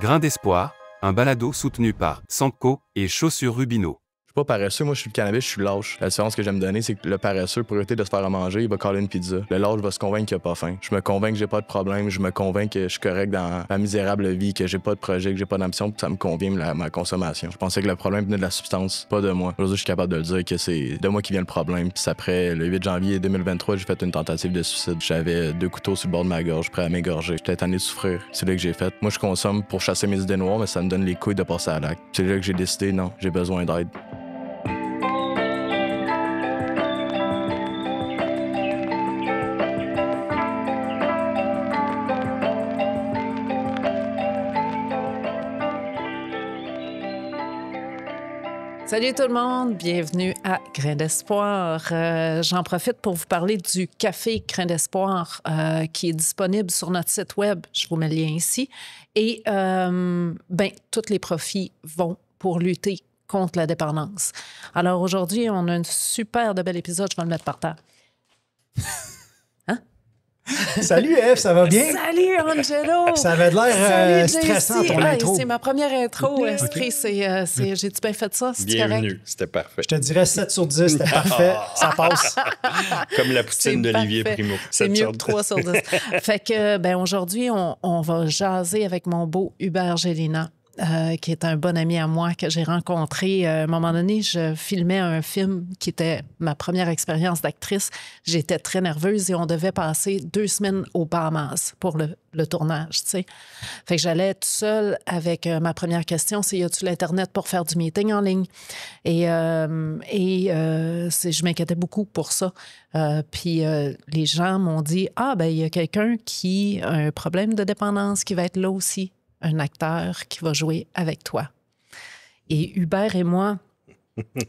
Grain d'espoir, un balado soutenu par Sanko et Chaussures Rubino pas paresseux. Moi, je suis le cannabis, je suis lâche. La différence que j'aime donner, c'est que le paresseux, pour éviter de se faire à manger, il va coller une pizza. Le lâche va se convaincre qu'il a pas faim. Je me convainc que j'ai pas de problème. Je me convainc que je suis correct dans ma misérable vie, que j'ai pas de projet, que j'ai pas d'ambition, ça me convient ma consommation. Je pensais que le problème venait de la substance, pas de moi. Aujourd'hui, je suis capable de le dire que c'est de moi qui vient le problème. Puis après, le 8 janvier 2023, j'ai fait une tentative de suicide. J'avais deux couteaux sur le bord de ma gorge, prêt à m'égorger. J'étais train de souffrir. C'est là que j'ai fait. Moi, je consomme pour chasser mes idées noires, mais ça me donne les couilles de passer à l'acte. C'est là que j'ai décidé, non, j'ai besoin d'aide. Salut tout le monde, bienvenue à Grain d'espoir. Euh, j'en profite pour vous parler du café Grain d'espoir euh, qui est disponible sur notre site web. Je vous mets le lien ici. Et euh, ben, tous les profits vont pour lutter contre la dépendance. Alors aujourd'hui, on a un super de bel épisode. Je vais le mettre par terre. Salut F, ça va bien? Salut Angelo! Ça avait l'air euh, stressant ton intro. C'est ma première intro euh, esprit. Euh, j'ai-tu bien fait ça? Bienvenue, c'était parfait. Je te dirais 7 sur 10, c'était parfait. Ah. Ça passe. Comme la poutine d'Olivier Primo. C'est mieux que 3 sur 10. fait que, ben, aujourd'hui, on, on va jaser avec mon beau Hubert Gélina. Euh, qui est un bon ami à moi que j'ai rencontré. Euh, à un moment donné, je filmais un film qui était ma première expérience d'actrice. J'étais très nerveuse et on devait passer deux semaines au Bahamas pour le, tournage. Fait que j'allais toute seule avec euh, ma première question, c'est y a-tu l'Internet pour faire du meeting en ligne? Et, et je m'inquiétais beaucoup pour ça. puis les gens m'ont dit, ah ben il y a quelqu'un qui a un problème de dépendance qui va être là aussi un acteur qui va jouer avec toi. Et Hubert et moi,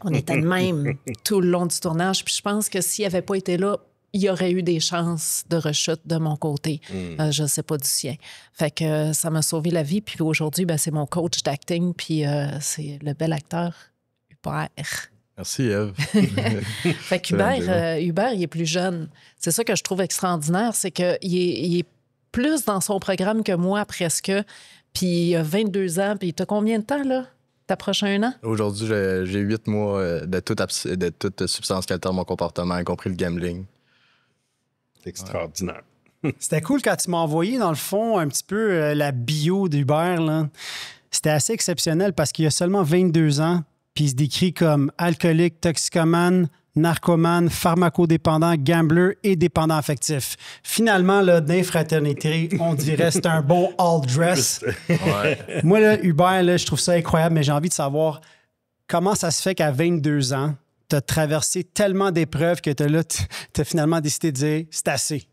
on était de même tout le long du tournage. Puis je pense que s'il n'avait pas été là, il y aurait eu des chances de rechute de mon côté. Mm. Euh, je ne sais pas du sien. Fait que euh, ça m'a sauvé la vie. Puis aujourd'hui, ben, c'est mon coach d'acting. Puis euh, c'est le bel acteur Hubert. Merci, Eve. Hubert, il est plus jeune. C'est ça que je trouve extraordinaire, c'est qu'il il est plus dans son programme que moi presque, puis il a 22 ans, puis t'as combien de temps, là? T'approches un an? Aujourd'hui, j'ai 8 mois euh, de toute, substance qui alterne mon comportement, y compris le gambling. C'est extraordinaire. C'était cool quand tu m'as envoyé, dans le fond, un petit peu euh, la bio d'Hubert, là. C'était assez exceptionnel parce qu'il a seulement 22 ans, puis il se décrit comme alcoolique, toxicomane, Narcoman, pharmacodépendant, gambler et dépendant affectif. Finalement, là, fraternité, on dirait c'est un bon all dress. Moi, là, Hubert, là, je trouve ça incroyable, mais j'ai envie de savoir comment ça se fait qu'à 22 ans, tu as traversé tellement d'épreuves que tu as, as finalement décidé de dire c'est assez.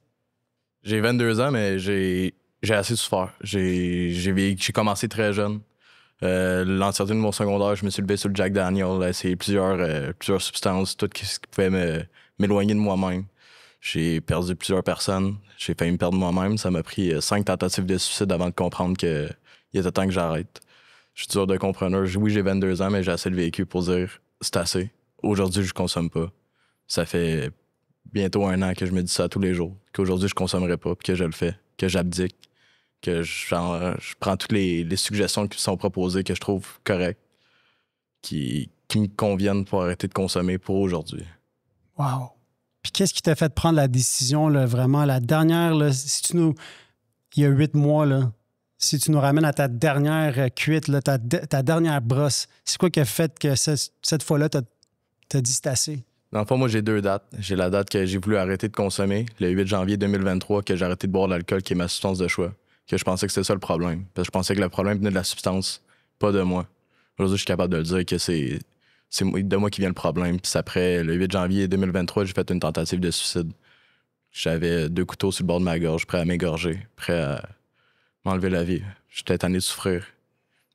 J'ai 22 ans, mais j'ai assez souffert. J'ai commencé très jeune. Euh, de mon secondaire, je me suis levé sur le Jack Daniel, essayé plusieurs, euh, plusieurs substances, tout ce qui pouvait m'éloigner de moi-même. J'ai perdu plusieurs personnes, j'ai failli me perdre moi-même. Ça m'a pris euh, cinq tentatives de suicide avant de comprendre qu'il était temps que j'arrête. Je suis toujours de compreneur. Oui, j'ai 22 ans, mais j'ai assez le vécu pour dire c'est assez. Aujourd'hui, je consomme pas. Ça fait bientôt un an que je me dis ça tous les jours, qu'aujourd'hui, je consommerai pas, que je le fais, que j'abdique que euh, je, prends toutes les, suggestions qui sont proposées, que je trouve correctes, qui, qui me conviennent pour arrêter de consommer pour aujourd'hui. Wow! Puis qu'est-ce qui t'a fait prendre la décision, là, vraiment, la dernière, là, si tu nous... Il y a huit mois, si tu nous ramènes à ta dernière euh, cuite, ta, ta, dernière brosse, c'est quoi qui a fait que cette, fois-là, t'as as dit c'est assez? Dans le moi, j'ai deux dates. J'ai la date que j'ai voulu arrêter de consommer, le 8 janvier 2023, que j'ai arrêté de boire de l'alcool, qui est ma substance de choix que je pensais que c'était ça le problème. Parce que je pensais que le problème venait de la substance, pas de moi. Aujourd'hui, je suis capable de le dire que c'est de moi qui vient le problème. Puis après, le 8 janvier 2023, j'ai fait une tentative de suicide. J'avais deux couteaux sur le bord de ma gorge, prêt à m'égorger, prêt à m'enlever la vie. J'étais tanné de souffrir.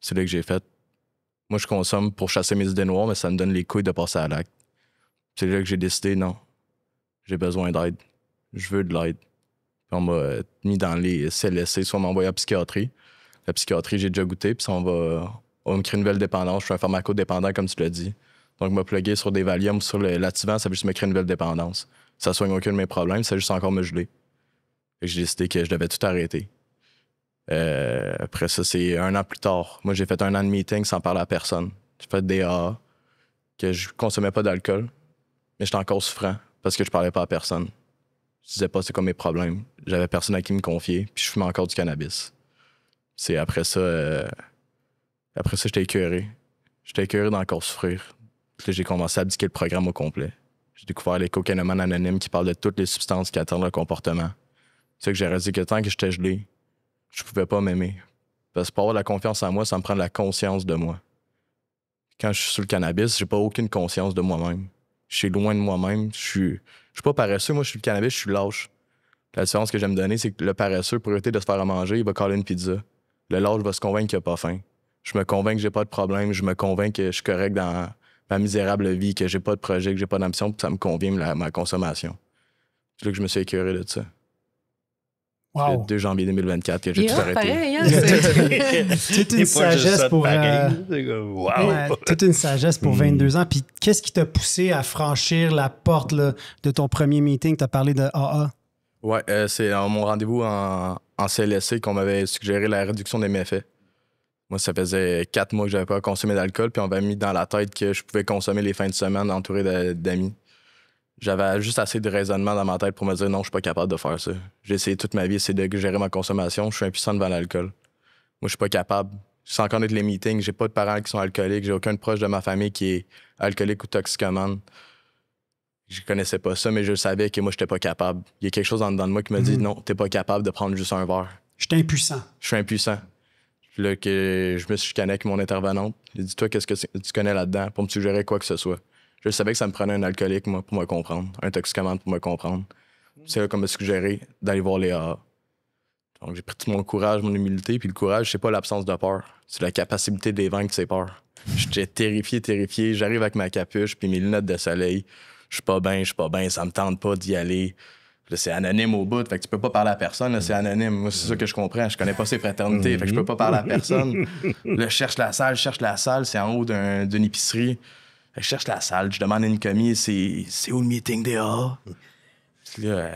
C'est là que j'ai fait. Moi, je consomme pour chasser mes idées noires, mais ça me donne les couilles de passer à l'acte. C'est là que j'ai décidé, non, j'ai besoin d'aide. Je veux de l'aide on m'a mis dans les CLSC, soit on m'a envoyé à psychiatrie. La psychiatrie, j'ai déjà goûté, puis on va, me créer une nouvelle dépendance. Je suis un pharmacodépendant, comme tu l'as dit. Donc, m'a plugué sur des Valium, sur le Lativan, ça veut juste me créer une nouvelle dépendance. Ça soigne aucun de mes problèmes, ça juste encore me geler. J'ai décidé que je devais tout arrêter. Euh, après ça, c'est un an plus tard. Moi, j'ai fait un an de meeting sans parler à personne. J'ai fait des AA, que je consommais pas d'alcool, mais j'étais encore souffrant parce que je parlais pas à personne. Je disais pas c'est comme mes problèmes. J'avais personne à qui me confier, puis je fumais encore du cannabis. C'est après ça. Euh, après ça, j'étais écœuré. J'étais écœuré d'encore souffrir. Puis j'ai commencé à abdiquer le programme au complet. J'ai découvert les cocanomanes anonymes qui parlent de toutes les substances qui attendent le comportement. C'est que j'ai réalisé que tant que j'étais gelé, je pouvais pas m'aimer. Parce que pour avoir la confiance en moi, ça me prend de la conscience de moi. Quand je suis sous le cannabis, j'ai pas aucune conscience de moi-même je suis loin de moi-même. Je suis, je suis pas paresseux. Moi, je suis le cannabis, je suis lâche. La différence que j'aime donner, c'est que le paresseux, pour éviter de se faire à manger, il va coller une pizza. Le lâche va se convaincre qu'il n'a pas faim. Je me convainc que j'ai pas de problème. Je me convainc que je suis correct dans ma misérable vie, que j'ai pas de projet, que j'ai pas d'ambition, puis ça me convient ma consommation. C'est là que je me suis écœuré de ça. Le 2 janvier 2024 que j'ai tout arrêté. toute une sagesse pour toute une sagesse pour 22 ans. Puis qu'est-ce qui t'a poussé à franchir la porte de ton premier meeting Tu as parlé de AA. Ouais, euh, c'est mon rendez-vous en, en CLSC qu'on m'avait suggéré la réduction des méfaits. Moi, ça faisait quatre mois que j'avais pas consommé d'alcool, puis on m'avait mis dans la tête que je pouvais consommer les fins de semaine entouré d'amis j'avais juste assez de raisonnement dans ma tête pour me dire non, je suis pas capable de faire ça. J'ai essayé toute ma vie, c'est de gérer ma consommation. Je suis impuissant devant l'alcool. Moi, je suis pas capable. Je sans connaître les meetings, j'ai pas de parents qui sont alcooliques, j'ai aucun proche de ma famille qui est alcoolique ou toxicomane. Je connaissais pas ça, mais je savais que moi, j'étais pas capable. Il y a quelque chose en dedans de moi qui me dit mhm. non, t'es pas capable de prendre juste un verre. Je suis impuissant. Je suis impuissant. que je me suis chicané avec mon intervenante. J'ai dit, toi, qu'est-ce que tu connais là-dedans pour me suggérer quoi que ce soit? Je savais que ça me prenait un alcoolique, moi, pour me comprendre, un toxicomane pour me comprendre. C'est là qu'on m'a suggéré d'aller voir les A. Donc, j'ai pris tout mon courage, mon humilité, puis le courage, c'est pas l'absence de peur, c'est la capacité de ses peurs. J'étais terrifié, terrifié. J'arrive avec ma capuche, puis mes lunettes de soleil. Je suis pas bien, je suis pas bien, ça me tente pas d'y aller. C'est anonyme au bout, fait que tu peux pas parler à personne, c'est anonyme. Moi, c'est ça que je comprends. Je connais pas ces fraternités, fait que je peux pas parler à mm-hmm. personne. Là, je cherche la salle, je cherche la salle, c'est en haut d'une épicerie je cherche la salle, je demande à une commis, c'est où le meeting DA? Puis là, euh,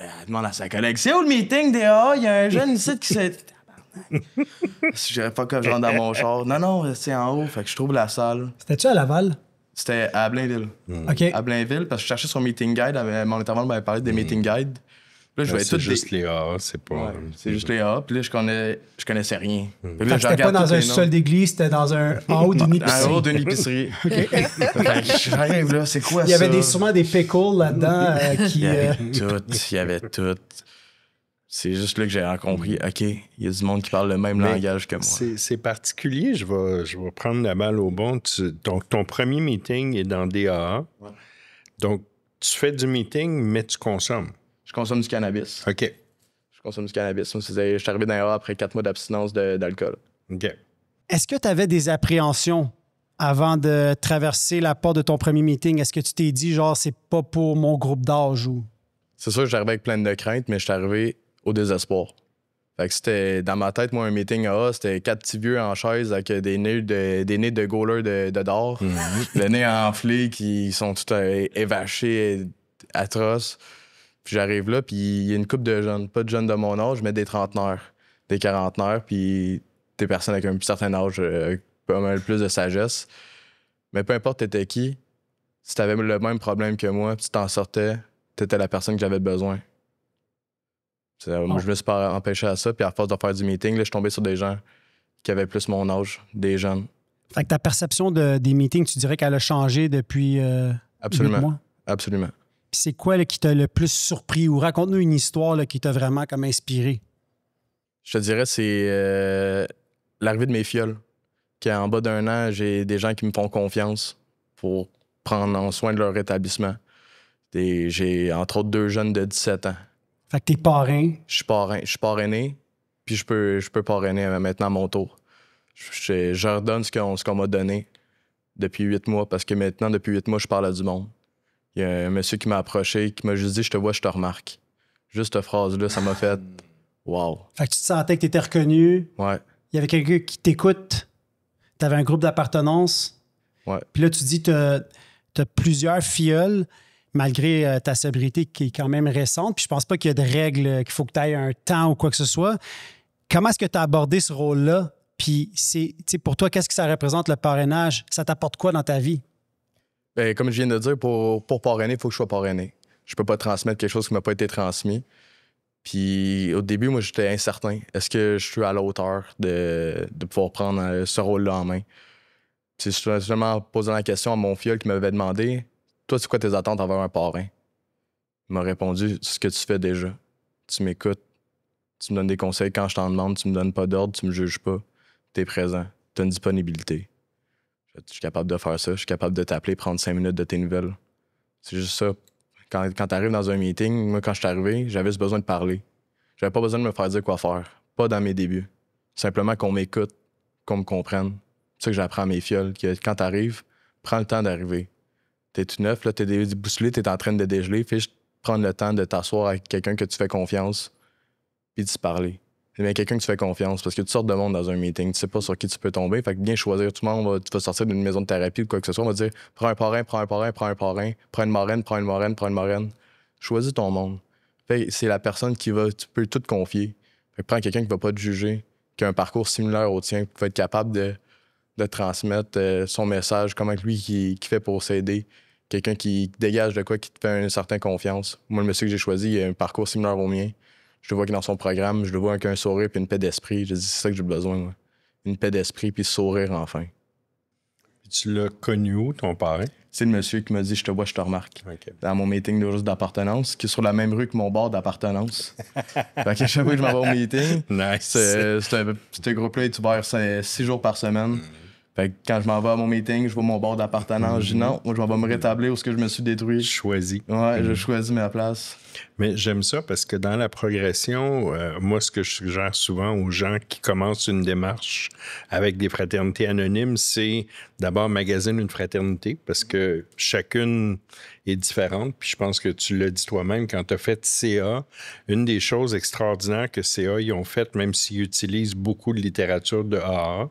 elle demande à sa collègue, c'est où le meeting DA? Il y a un jeune ici qui s'est. si pas que je rentre dans mon char. Non, non, c'est en haut. Fait que je trouve la salle. C'était-tu à Laval? C'était à Blainville. Ok. À Blainville, parce que je cherchais son meeting guide. Mon intervalle m'avait parlé des hmm. meeting guides. Là, je euh, c'est juste les c'est pas. c'est juste les A. Puis là, je, connais... je connaissais rien. Hmm. Je Là, pas dans un sol d'église, c'était dans un en haut d'une épicerie. En haut d'une épicerie. là, c'est quoi ça? Il y avait sûrement des pickles là-dedans Il y avait euh, tout. Euh, il y avait tout. C'est juste là que j'ai compris, hmm. OK, il y a du monde qui parle le même langage que moi. C'est particulier, je vais, je vais prendre la balle au bon. donc, ton premier meeting est dans DAA. Donc, tu fais du meeting, mais tu consommes je consomme du cannabis. OK. Je consomme du cannabis. Je suis arrivé d'ailleurs après quatre mois d'abstinence d'alcool. OK. Est-ce que tu avais des appréhensions avant de traverser la porte de ton premier meeting? Est-ce que tu t'es dit, genre, c'est pas pour mon groupe d'âge ou. C'est sûr, j'arrivais avec plein de craintes, mais je suis arrivé au désespoir. Fait que c'était dans ma tête, moi, un meeting AA, c'était quatre petits vieux en chaise avec des nids de, des de de, d'or, des mhm. le nez enflé qui sont tout euh, évachés, atroces. Puis j'arrive là, puis il y a une coupe de jeunes, pas de jeunes de mon âge, mais des trentenaires, des quarantenaires, puis des personnes avec un certain âge, euh, pas mal plus de sagesse. Mais peu importe t'étais qui, si t'avais le même problème que moi, puis tu t'en sortais, t'étais la personne que j'avais besoin. Moi, je me suis pas empêché à ça, puis à force de faire du meeting, là, je tombais sur des gens qui avaient plus mon âge, des jeunes. Fait que ta perception de, des meetings, tu dirais qu'elle a changé depuis euh, Absolument. Absolument c'est quoi qui t'a le plus surpris ou raconte-nous une histoire qui t'a vraiment comme inspiré? Je te dirais, c'est euh, l'arrivée de mes fioles. En bas d'un an, j'ai des gens qui me font confiance pour prendre en soin de leur établissement. J'ai entre autres deux jeunes de 17 ans. Fait que t'es parrain. Je suis parrain. Je suis parrainé, puis je peux, je peux parrainer euh, maintenant à mon tour. Je, redonne ce qu'on m'a donné depuis huit mois, parce que maintenant, depuis huit mois, je parle du monde. Il y a un monsieur qui m'a approché, qui m'a juste dit Je te vois, je te remarque. Juste cette phrase-là, ça m'a fait Wow. Fait que tu te sentais que tu étais reconnu. Ouais. Il y avait quelqu'un qui t'écoute. Tu avais un groupe d'appartenance. Ouais. Puis là, tu dis Tu as, plusieurs fioles, malgré euh, ta sobriété qui est quand même récente. Puis je pense pas qu'il y a de règles, euh, qu'il faut que tu ailles un temps ou quoi que ce soit. Comment est-ce que tu as abordé ce rôle-là? Puis pour toi, qu'est-ce que ça représente le parrainage? Ça t'apporte quoi dans ta vie? Ben, comme je viens de dire, pour, parrainer, il faut que je sois parrainé. Je peux pas transmettre quelque chose qui m'a pas été transmis. Puis au début, moi, j'étais incertain. Est-ce que je suis à la hauteur de, pouvoir prendre euh, ce rôle-là en main? Je justement en posant la question à mon fiole qui m'avait demandé Toi, c'est quoi tes attentes envers un parrain? Il m'a répondu C'est Ce que tu fais déjà. Tu m'écoutes, tu me donnes des conseils quand je t'en demande, tu me donnes pas d'ordre, tu me juges pas. Tu es présent, tu as une disponibilité je suis capable de faire ça, je suis capable de t'appeler, prendre cinq minutes de tes nouvelles. C'est juste ça. Quand, quand tu arrives dans un meeting, moi, quand je suis arrivé, j'avais juste besoin de parler. J'avais pas besoin de me faire dire quoi faire. Pas dans mes débuts. Simplement qu'on m'écoute, qu'on me comprenne. C'est ça que j'apprends à mes fioles, que quand tu arrives, prends le temps d'arriver. T'es tout neuf, là, t'es déboussolé, t'es en train de dégeler, fais prendre le temps de t'asseoir avec quelqu'un que tu fais confiance, puis de se parler mais quelqu'un que tu fais confiance parce que tu sortes de monde dans un meeting, tu sais pas sur qui tu peux tomber. Fait que bien choisir tout le monde, tu vas sortir d'une maison de thérapie ou quoi que ce soit, on va dire prends un parrain, prends un parrain, prends un parrain, prends une marraine, prends une marraine, prends une marraine. Choisis ton monde. Fait c'est la personne qui va, tu peux tout confier. Fait que prends quelqu'un qui va pas te juger, qui a un parcours similaire au tien, qui va être capable de, transmettre euh, son message, comment lui qui, fait pour s'aider. Quelqu'un qui dégage de quoi, qui te fait une certaine confiance. Moi, le monsieur que j'ai choisi, il a un parcours similaire au mien je vois que dans son programme, je le vois avec un sourire puis une paix d'esprit. Je dis, c'est ça que j'ai besoin, Une paix d'esprit puis sourire enfin. tu l'as connu où, ton parrain? C'est le monsieur qui m'a dit, je te vois, je te remarque. Dans mon meeting de d'appartenance, qui est sur la même rue que mon bord d'appartenance. fait chaque fois que je m'en vais au meeting, nice. petit groupe-là tu c'est six jours par semaine. Mm. quand je m'en vais à mon meeting, je vois mon bord d'appartenance, je dis mm. non, moi je vais me rétablir où ce que je me suis détruit. Choisi. Ouais, je mm. choisis ma place. Mais j'aime ça parce que dans la progression, euh, moi, ce que je suggère souvent aux gens qui commencent une démarche avec des fraternités anonymes, c'est d'abord magasiner une fraternité parce que chacune est différente. Puis je pense que tu l'as dit toi-même, quand tu as fait CA, une des choses extraordinaires que CA ils ont fait même s'ils utilisent beaucoup de littérature de AA,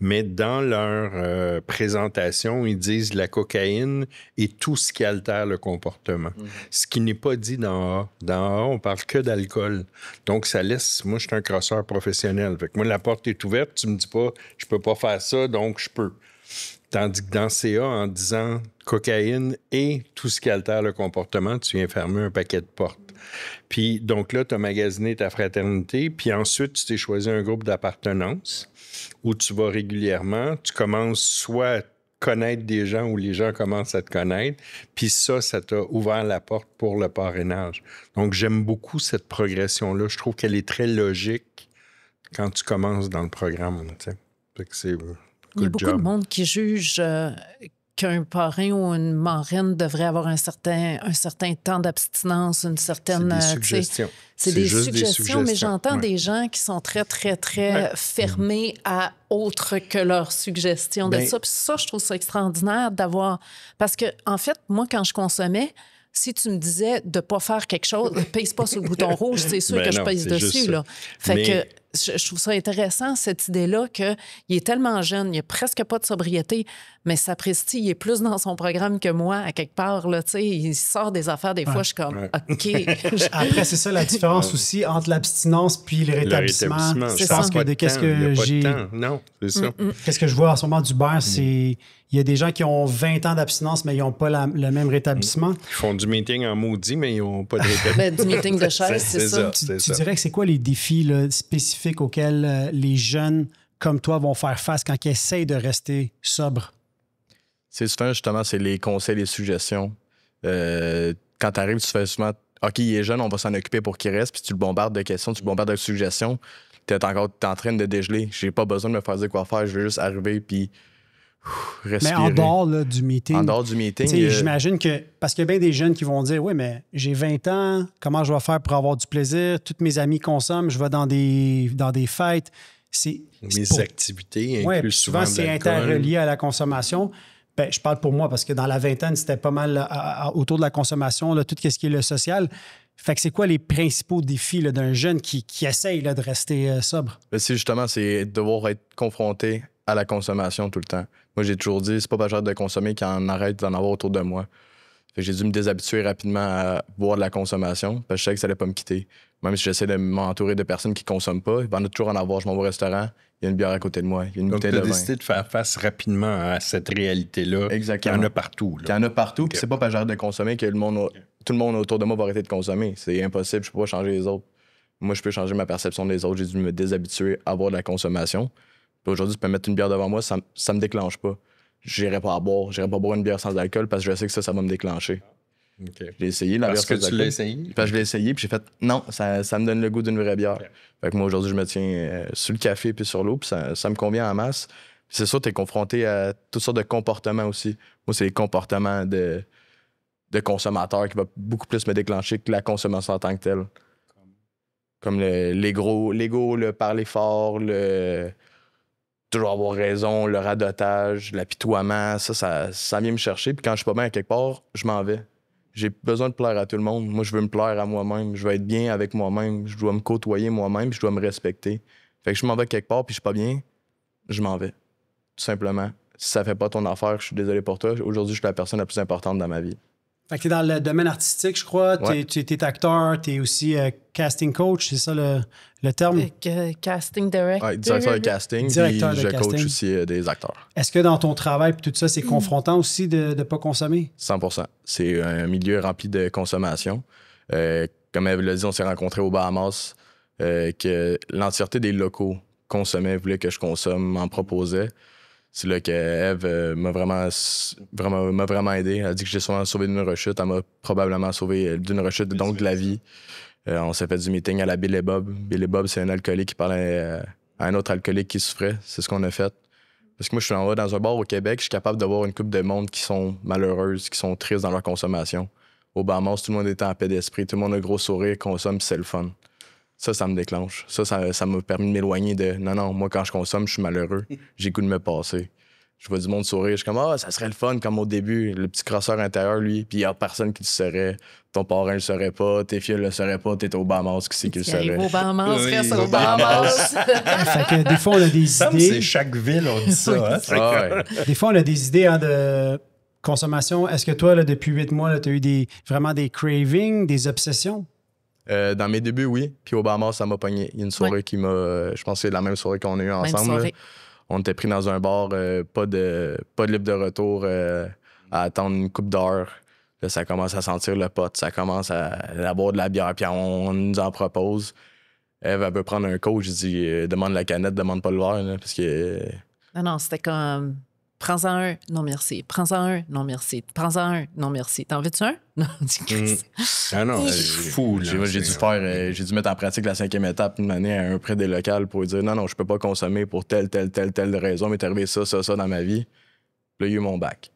mais dans leur euh, présentation, ils disent la cocaïne et tout ce qui altère le comportement. Mmh. Ce qui n'est pas dit dans dans on parle que d'alcool. Donc, ça laisse. Moi, je suis un crosseur professionnel. Fait moi, la porte est ouverte. Tu me dis pas, je peux pas faire ça, donc je peux. Tandis que dans CA, en disant cocaïne et tout ce qui altère le comportement, tu viens fermer un paquet de portes. Puis, donc là, tu as magasiné ta fraternité, puis ensuite, tu t'es choisi un groupe d'appartenance où tu vas régulièrement. Tu commences soit connaître des gens où les gens commencent à te connaître. Puis ça, ça t'a ouvert la porte pour le parrainage. Donc, j'aime beaucoup cette progression-là. Je trouve qu'elle est très logique quand tu commences dans le programme. Tu euh, Il y a beaucoup de monde qui juge, euh, qu'un parrain ou une marraine devrait avoir un certain, un certain temps d'abstinence, une certaine... Euh, c'est des suggestions. C'est des, suggestions, mais j'entends des gens qui sont très, très, très fermés à autre que leurs suggestions. de ben ça. Puis ça, je trouve ça extraordinaire d'avoir... Parce que, en fait, moi, quand je consommais, si tu me disais de ne pas faire quelque chose, ne pèse pas sur le bouton rouge, c'est sûr ben que je pèse dessus. Là. Fait que je, trouve ça intéressant, cette idée-là, qu'il est tellement jeune, il n'y a presque pas de sobriété, mais Sapristi, il est plus dans son programme que moi, à quelque part. Là, il sort des affaires, des fois, je suis comme, OK. Après, c'est ça la différence aussi entre l'abstinence puis le rétablissement. Je que qu'est-ce que j'ai. Non, c'est ça. Mm, mm. Qu'est-ce que je vois en ce moment du beurre, mm. c'est. Il y a des gens qui ont 20 ans d'abstinence, mais ils n'ont pas le même rétablissement. Ils font du meeting en maudit, mais ils n'ont pas de rétablissement. Ben, du meeting de chaise, c'est ça. Tu, dirais que c'est quoi les défis spécifiques? auxquelles auxquels euh, les jeunes comme toi vont faire face quand ils essayent de rester sobres? C'est souvent, justement, c'est les conseils, les suggestions. Euh, quand tu arrives, tu fais souvent OK, il est jeune, on va s'en occuper pour qu'il reste, puis tu le bombardes de questions, tu le bombardes de suggestions. Tu es encore en train de dégeler. J'ai pas besoin de me faire dire quoi faire, je veux juste arriver, puis mais en dehors du meeting. En dehors du meeting. Euh, j'imagine que. Parce qu'il y a bien des jeunes qui vont dire Oui, mais j'ai 20 ans, comment je vais faire pour avoir du plaisir Toutes mes amis consomment, je vais dans des, dans des fêtes. Mes activités souvent. souvent c'est interrelié à la consommation. Ben, je parle pour moi parce que dans la vingtaine, c'était pas mal autour de la consommation, tout ce qui est le social. Fait que c'est quoi les principaux défis d'un jeune qui, essaye de rester euh, sobre? Ben, c'est justement, c'est devoir être confronté à la consommation tout le temps. Moi, j'ai toujours dit, c'est pas pas de consommer qu'on arrête d'en avoir autour de moi. j'ai dû me déshabituer rapidement à boire de la consommation, parce que je savais que ça allait pas me quitter. Même si j'essaie de m'entourer de personnes qui consomment pas, il va en toujours en avoir. Je m'en vais au restaurant, il y a une bière à côté de moi, il y a une bouteille de vin. décidé de faire face rapidement à cette réalité-là. Exactement. Il y en a partout. Il y en a partout, c'est pas pas de consommer que le monde, tout le monde autour de moi va arrêter de consommer. C'est impossible, je peux pas changer les autres. Moi, je peux changer ma perception des autres. J'ai dû me déshabituer à boire de la consommation aujourd'hui, tu peux mettre une bière devant moi, ça, ça me déclenche pas. J'irai pas à boire, j'irai pas boire une bière sans alcool parce que je sais que ça, ça va me déclencher. J'ai essayé la parce que tu l'as essayé? je l'ai essayé, puis j'ai fait non, ça, me donne le goût d'une vraie bière. Fait moi, aujourd'hui, je me tiens euh, sur le café puis sur l'eau, puis ça, me convient en masse. c'est sûr, tu es confronté à toutes sortes de comportements aussi. Moi, c'est les comportements de, de consommateur qui va beaucoup plus me déclencher que la consommation en tant que telle. Comme, les gros, l'ego, le parler fort, le toujours avoir raison, le radotage, l'apitoiement, ça, ça, ça vient me chercher. Puis quand je suis pas bien à quelque part, je m'en vais. J'ai besoin de plaire à tout le monde. Moi, je veux me plaire à moi-même. Je veux être bien avec moi-même. Je dois me côtoyer moi-même. Je dois me respecter. Fait que je m'en vais quelque part, puis je suis pas bien, je m'en vais. Tout simplement. Si ça fait pas ton affaire, je suis désolé pour toi. Aujourd'hui, je suis la personne la plus importante dans ma vie. Fait que t'es dans le domaine artistique, je crois. Tu T'es, es, es acteur, es aussi euh, casting coach, c'est ça le, terme? Euh, casting director. Oui, directeur de casting. Directeur je coach aussi euh, des acteurs. Est-ce que dans ton travail et tout ça, c'est mm. confrontant aussi de ne pas consommer? 100 C'est un milieu rempli de consommation. comme elle l'a dit, on s'est rencontrés au Bahamas, que l'entièreté des locaux consommaient, voulait que je consomme, m'en proposait. C'est là que Eve euh, m'a vraiment, vraiment, vraiment aidé. Elle a dit que j'ai souvent sauvé d'une rechute. Elle m'a probablement sauvé euh, d'une rechute, donc de la vie. Euh, on s'est fait du meeting à la Bill et Bob. Bill et Bob, c'est un alcoolique qui parlait à un autre alcoolique qui souffrait. C'est ce qu'on a fait. Parce que moi, je suis en dans un bar au Québec, je suis capable d'avoir une coupe de monde qui sont malheureuses, qui sont tristes dans leur consommation. Au Bahamas, tout le monde est en paix d'esprit, tout le monde a un gros sourire, consomme, c'est le fun ça, ça me déclenche. Ça, ça m'a permis de m'éloigner de non, non, moi, quand je consomme, je suis malheureux. J'ai goût de me passer. Je vois du monde sourire. Je suis comme, ah, ça serait le fun, comme au début. Le petit crosseur intérieur, lui, puis il n'y a personne qui le serait. Ton parrain le serait pas, tes filles le sauraient pas, t'es au Bahamas, qui c'est qui serait? Au Bahamas, au Bahamas. fait que des fois, on a des idées. chaque ville, on dit ça. Hein? Ah des fois, on a des idées hein, de consommation. Est-ce que toi, là, depuis huit mois, tu as eu des, vraiment des cravings, des obsessions? Euh, dans mes débuts, oui. Puis Obama, ça m'a pogné. Il y a une soirée qui m'a. Je pense que c'est la même soirée qu'on a eue ensemble. On était pris dans un bar, euh, pas, de, libre de retour, euh, à attendre une coupe d'heure. ça commence à sentir le pote, ça commence à, boire de la bière, puis on, nous en propose. Eve, elle veut prendre un coach, je dis demande la canette, demande pas le verre, parce Non, non, c'était comme Prends-en un, non merci. Prends-en un, non merci. Prends-en un, non merci. T'en veux-tu un? Non, dis mm. Ah non, c'est euh, fou. J'ai dû faire, euh, j'ai dû mettre en pratique la cinquième étape une année à un près des locales pour dire non, non, je peux pas consommer pour telle, telle, telle, telle raison, mais t'es arrivé ça, ça, ça dans ma vie. Là, il a eu mon bac.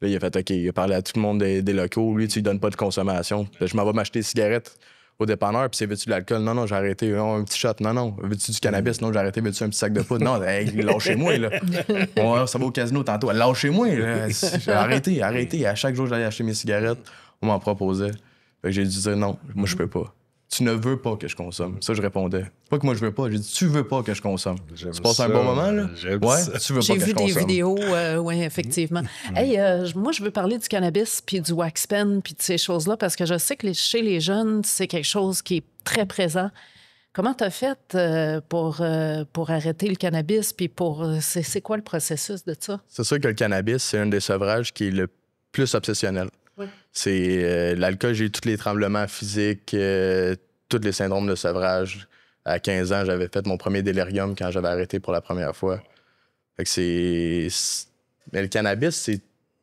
Là, il a fait OK, il a parlé à tout le monde des, locaux. Lui, tu lui donnes pas de consommation. je m'en vais m'acheter des cigarettes au dépanneur, puis c'est veux-tu de l'alcool? Non, non, j'ai arrêté. un petit shot. Non, non. Veux-tu du cannabis? Non, j'ai arrêté. Veux-tu un petit sac de poudre? Non, lâchez-moi, là. ça va au casino tantôt. Lâchez-moi, là. arrêté arrêté À chaque jour, j'allais acheter mes cigarettes. On m'en proposait. j'ai dû dire non, moi, je peux pas tu ne veux pas que je consomme. Ça, je répondais. Pas que moi, je veux pas. J'ai dit, tu veux pas que je consomme. Tu passes un bon moment, là? Ouais, veux pas que je consomme. J'ai vu des vidéos, euh, oui, effectivement. Mm-hmm. Euh, moi, je veux parler du cannabis, puis du wax pen, puis de ces choses-là, parce que je sais que chez les jeunes, c'est quelque chose qui est très présent. Comment tu as fait euh, pour, pour arrêter le cannabis, puis pour... C'est quoi le processus de ça? C'est sûr que le cannabis, c'est un des sevrages qui est le plus obsessionnel. C'est euh, l'alcool, j'ai eu tous les tremblements physiques, euh, tous les syndromes de sevrage. À 15 ans, j'avais fait mon premier délirium quand j'avais arrêté pour la première fois. Fait que c'est. Mais le cannabis, c'est.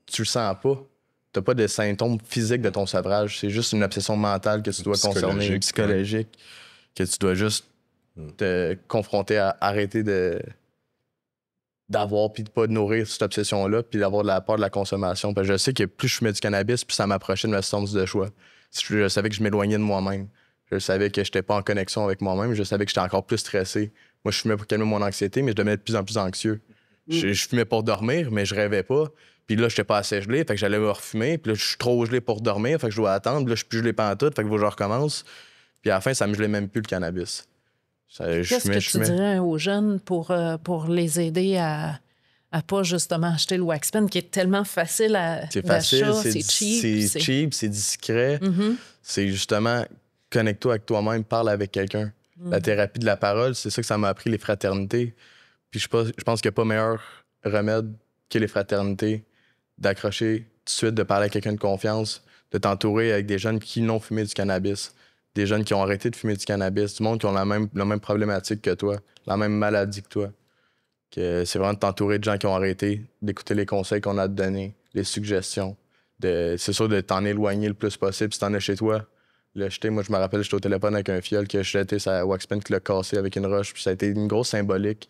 Tu le sens pas. T'as pas de symptômes physiques de ton sevrage. C'est juste une obsession mentale que tu dois concerner, psychologique, que tu dois juste hmm. te confronter à arrêter de, d'avoir puis de pas nourrir cette obsession là puis d'avoir de la peur de la consommation je sais que plus je fumais du cannabis plus ça m'approchait de ma substance de choix je savais que je m'éloignais de moi-même je savais que j'étais pas en connexion avec moi-même je savais que j'étais encore plus stressé moi je fumais pour calmer mon anxiété mais je devenais de plus en plus anxieux mm. je, fumais pour dormir mais je rêvais pas puis là j'étais pas assez gelé fait que j'allais me refumer puis là je suis trop gelé pour dormir fait que je dois attendre puis là je suis plus gelé pendant tout fait que je recommence puis à la fin ça me gelait même plus le cannabis Qu'est-ce que tu dirais aux jeunes pour, euh, les aider à ne pas justement acheter le pen qui est tellement facile à C'est facile, c'est cheap. C'est cheap, c'est discret. Mhm. C'est justement connecte-toi avec toi-même, parle avec quelqu'un. La mhm. thérapie de la parole, c'est ça que ça m'a appris les fraternités. Puis je, je pense qu'il n'y a pas meilleur remède que les fraternités d'accrocher tout de suite, de parler à quelqu'un de confiance, de t'entourer avec des jeunes qui n'ont fumé du cannabis des jeunes qui ont arrêté de fumer du cannabis, du monde qui ont la même, la même problématique que toi, la même maladie que toi. Que c'est vraiment de t'entourer de gens qui ont arrêté, d'écouter les conseils qu'on a donnés, les suggestions. De, c'est sûr de t'en éloigner le plus possible si t'en es chez toi. Le jeter, moi je me rappelle, j'étais au téléphone avec un fiole qui a jeté sa Waxpen qui l'a cassé avec une roche. Puis ça a été une grosse symbolique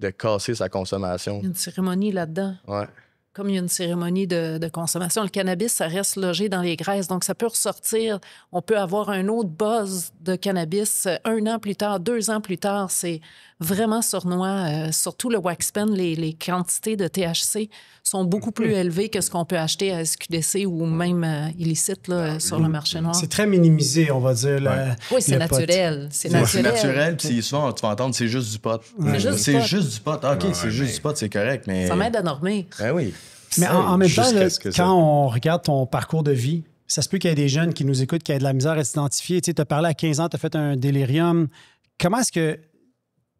de casser sa consommation. une cérémonie là-dedans. Ouais comme il y a une cérémonie de, consommation, le cannabis, ça reste logé dans les graisses. Donc, ça peut ressortir. On peut avoir un autre buzz de cannabis euh, un an plus tard, deux ans plus tard. C'est vraiment sournois. Euh, surtout le wax pen, les, quantités de THC sont beaucoup plus mm-hmm. élevées que ce qu'on peut acheter à SQDC ou même euh, illicite là, ben, sur le mm-hmm. marché noir. C'est très minimisé, on va dire. oui, c'est naturel. C'est naturel. naturel. Puis souvent, tu vas entendre, c'est juste du pot. C'est juste, du pot. Ah, OK, c'est juste du pot, c'est correct. Mais... Ça m'aide à dormir. Ben oui. Mais en, même temps, quand on regarde ton parcours de vie, ça se peut qu'il y ait des jeunes qui nous écoutent, qui ont de la misère à s'identifier. Tu sais, as parlé à 15 ans, tu as fait un délirium. Comment est-ce que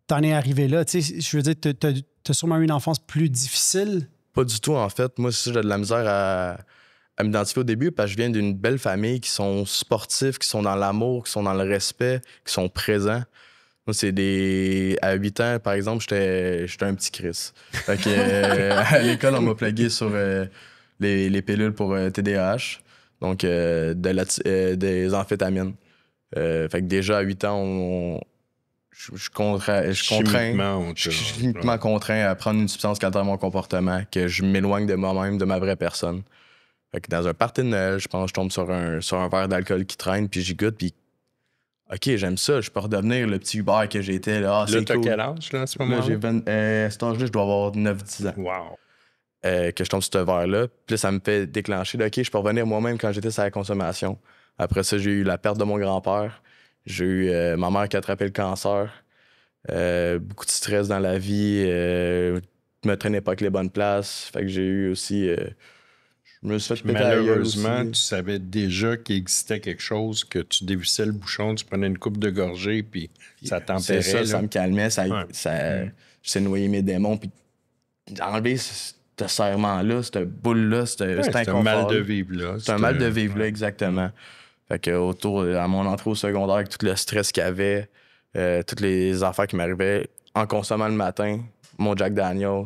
tu en es arrivé là? Tu je veux dire, tu as, sûrement eu une enfance plus difficile. Pas du tout, en fait. Moi, j'ai de la misère à, à m'identifier au début parce que je viens d'une belle famille qui sont sportifs, qui sont dans l'amour, qui sont dans le respect, qui sont présents. Moi, c'est des. À 8 ans, par exemple, j'étais un petit Chris. Fait que, euh, à l'école, on m'a plagué sur euh, les, les, pilules pour TDAH, euh, donc des amphétamines. fait que déjà, à 8 ans, je, je, contraint, je contraint, contraint à prendre une substance qui à mon comportement, que je m'éloigne de moi-même, de ma vraie personne. Fait que dans un party de Noël, je pense je tombe sur un, sur un verre d'alcool qui traîne, puis j'y goûte, puis OK, j'aime ça, je peux redevenir le petit Uber que j'étais. Là, ah, Là, c'est quel âge là, à ce moment-là? J'ai 20, euh, à cet âge-là, je dois avoir 9-10 ans. Wow. Euh, que je tombe sur ce verre-là. Puis là, ça me fait déclencher OK, je peux revenir moi-même quand j'étais sur la consommation. Après ça, j'ai eu la perte de mon grand-père. J'ai eu euh, ma mère qui a attrapé le cancer. beaucoup de stress dans la vie. je me traînais pas avec les bonnes places. Fait que j'ai eu aussi Malheureusement, tu savais déjà qu'il existait quelque chose, que tu dévissais le bouchon, tu prenais une coupe de gorgée, puis, ça tempérait. Ça, me calmait, ça, ouais. ça, mm. mes démons, puis enlever ce serrement là cette boule-là, c'est un mal de vivre-là. C'est un mal de vivre-là, exactement. Fait que autour, à mon entrée au secondaire, tout le stress qu'il y avait, euh, toutes les affaires qui m'arrivaient, en consommant le matin, mon Jack Daniel,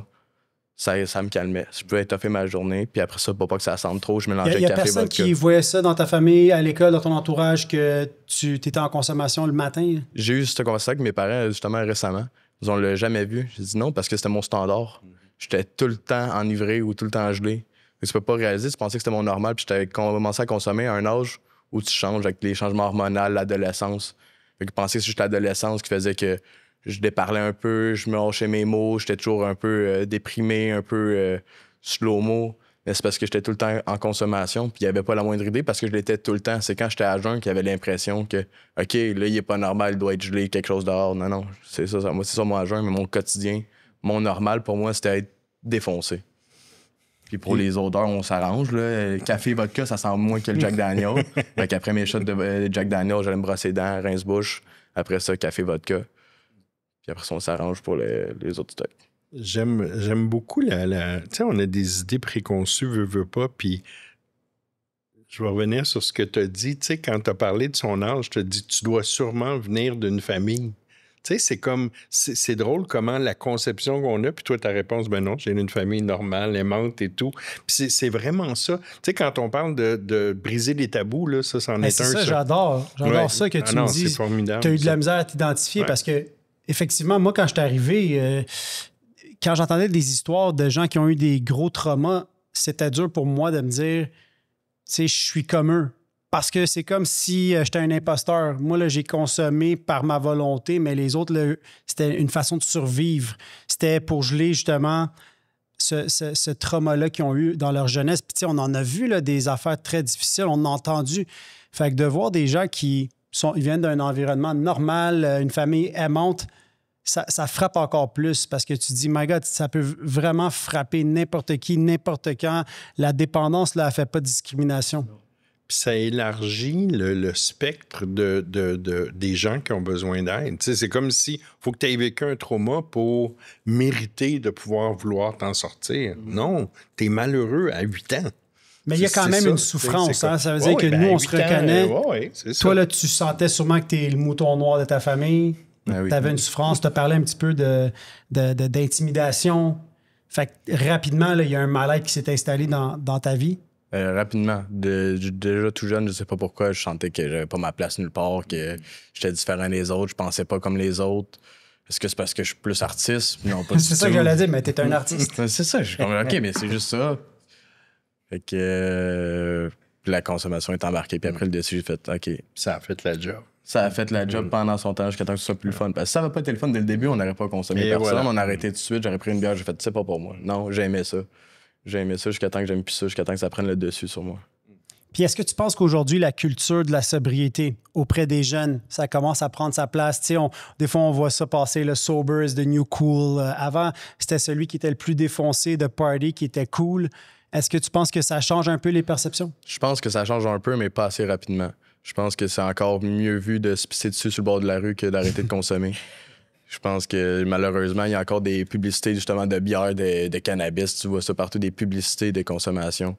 ça, me calmait. Je pouvais étoffer ma journée, puis après ça, pour pas que ça sente trop, je mélangeais café, Il y a, personne qui voyait ça dans ta famille, à l'école, dans ton entourage, que tu étais en consommation le matin? J'ai eu ce constat avec mes parents, justement, récemment. Ils ont le jamais vu. J'ai dit non, parce que c'était mon standard. J'étais tout le temps enivré ou tout le temps gelé. mais tu peux pas réaliser, tu pensais que c'était mon normal, puis j'étais commencé à consommer à un âge où tu changes avec les changements hormonaux, l'adolescence. Fait pensais que c'est juste l'adolescence qui faisait que je déparlais un peu, je me hochais mes mots, j'étais toujours un peu euh, déprimé, un peu euh, slow-mo. Mais c'est parce que j'étais tout le temps en consommation, puis il n'y avait pas la moindre idée parce que je l'étais tout le temps. C'est quand j'étais à jeun qu'il y avait l'impression que, OK, là, il n'est pas normal, il doit être gelé, quelque chose dehors. Non, non, c'est ça, moi, c'est ça, moi, à mais mon quotidien, mon normal, pour moi, c'était être défoncé. Puis pour les odeurs, on s'arrange. Là. Café, vodka, ça sent moins que le Jack Daniel. fait qu'après mes shots de euh, Jack Daniel, j'allais me brosser les dents, rince-bouche. Après ça, café, vodka. Puis après, on s'arrange pour les, les autres stocks. J'aime, j'aime beaucoup la. Tu sais, on a des idées préconçues, veut, veut pas. Puis je vais revenir sur ce que tu as dit. Tu sais, quand tu as parlé de son âge, je te dis, tu dois sûrement venir d'une famille. Tu sais, c'est comme. C'est drôle comment la conception qu'on a, puis toi, ta réponse, ben non, j'ai une famille normale, aimante et tout. Puis c'est vraiment ça. Tu sais, quand on parle de, de briser les tabous, là, ça, c'en ben, est, un, un. C'est ça, j'adore. J'adore ça que ah tu me dis. Tu as eu de la misère à t'identifier parce que effectivement, moi, quand je suis arrivé, euh, quand j'entendais des histoires de gens qui ont eu des gros traumas, c'était dur pour moi de me dire, tu sais, je suis comme eux. Parce que c'est comme si euh, j'étais un imposteur. Moi, là, j'ai consommé par ma volonté, mais les autres, c'était une façon de survivre. C'était pour geler, justement, ce, ce, ce trauma-là qu'ils ont eu dans leur jeunesse. Puis, on en a vu là, des affaires très difficiles, on a entendu. Fait que de voir des gens qui, ils viennent d'un environnement normal, euh, une famille aimante, ça, frappe encore plus parce que tu dis, my God, ça peut vraiment frapper n'importe qui, n'importe quand. La dépendance, là, ne fait pas de discrimination. Puis ça élargit le, spectre de, des gens qui ont besoin d'aide. C'est comme si faut que tu aies vécu un trauma pour mériter de pouvoir vouloir t'en sortir. Mm-hmm. Non, tu es malheureux à 8 ans. Mais il y a quand même une souffrance. Hein? Ça veut dire que ben nous, on se reconnaît. Toi, là, tu sentais sûrement que tu es le mouton noir de ta famille. Ben tu avais une souffrance. Tu as parlé un petit peu d'intimidation. De, fait que rapidement, il y a un mal qui s'est installé dans, ta vie. Euh, rapidement. déjà tout jeune, je sais pas pourquoi, je sentais que j'avais pas ma place nulle part, que j'étais différent des autres, je pensais pas comme les autres. Est-ce que c'est parce que je suis plus artiste? Non, pas C'est ça que je l'ai dit, mais es un artiste. c'est ça, OK, mais c'est juste ça. Fait que euh, la consommation est embarquée. Puis après, le dessus, j'ai fait OK. Ça a fait la job. Ça a fait la job pendant son temps jusqu'à temps que ce soit plus fun. Parce que ça va pas été le fun dès le début, on n'aurait pas consommé personne. On a arrêté tout de suite, j'aurais pris une bière, j'ai fait sais pas pour moi. Non, j'aimais ça. J'aimais ça jusqu'à temps que j'aime plus ça, jusqu'à temps que ça prenne le dessus sur moi. Puis est-ce que tu penses qu'aujourd'hui, la culture de la sobriété auprès des jeunes, ça commence à prendre sa place? Tu sais, on, des fois, on voit ça passer, le sober is new cool. Euh, avant, c'était celui qui était le plus défoncé de party, qui était cool. Est-ce que tu penses que ça change un peu les perceptions? Je pense que ça change un peu, mais pas assez rapidement. Je pense que c'est encore mieux vu de se pisser dessus sur le bord de la rue que d'arrêter de consommer. Je pense que malheureusement, il y a encore des publicités justement de bière, de, cannabis. Tu vois ça partout, des publicités de consommation.